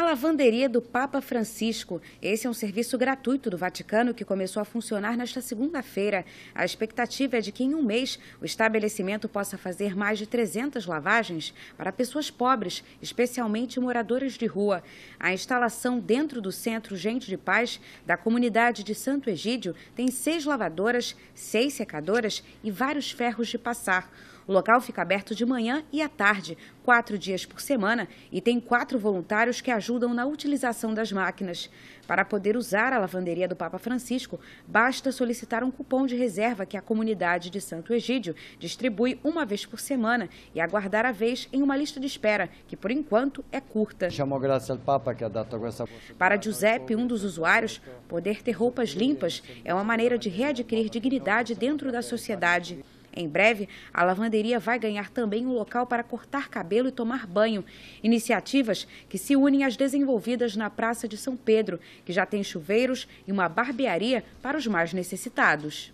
A lavanderia do Papa Francisco. Esse é um serviço gratuito do Vaticano que começou a funcionar nesta segunda-feira. A expectativa é de que em um mês o estabelecimento possa fazer mais de 300 lavagens para pessoas pobres, especialmente moradores de rua. A instalação dentro do Centro Gente de Paz da comunidade de Santo Egídio tem seis lavadoras, seis secadoras e vários ferros de passar. O local fica aberto de manhã e à tarde, quatro dias por semana, e tem quatro voluntários que ajudam ajudam na utilização das máquinas. Para poder usar a lavanderia do Papa Francisco, basta solicitar um cupom de reserva que a comunidade de Santo Egídio distribui uma vez por semana e aguardar a vez em uma lista de espera, que por enquanto é curta. Chamou ao Papa que a data Para Giuseppe, um dos usuários, poder ter roupas limpas é uma maneira de readquirir dignidade dentro da sociedade. Em breve, a lavanderia vai ganhar também um local para cortar cabelo e tomar banho. Iniciativas que se unem às desenvolvidas na Praça de São Pedro, que já tem chuveiros e uma barbearia para os mais necessitados.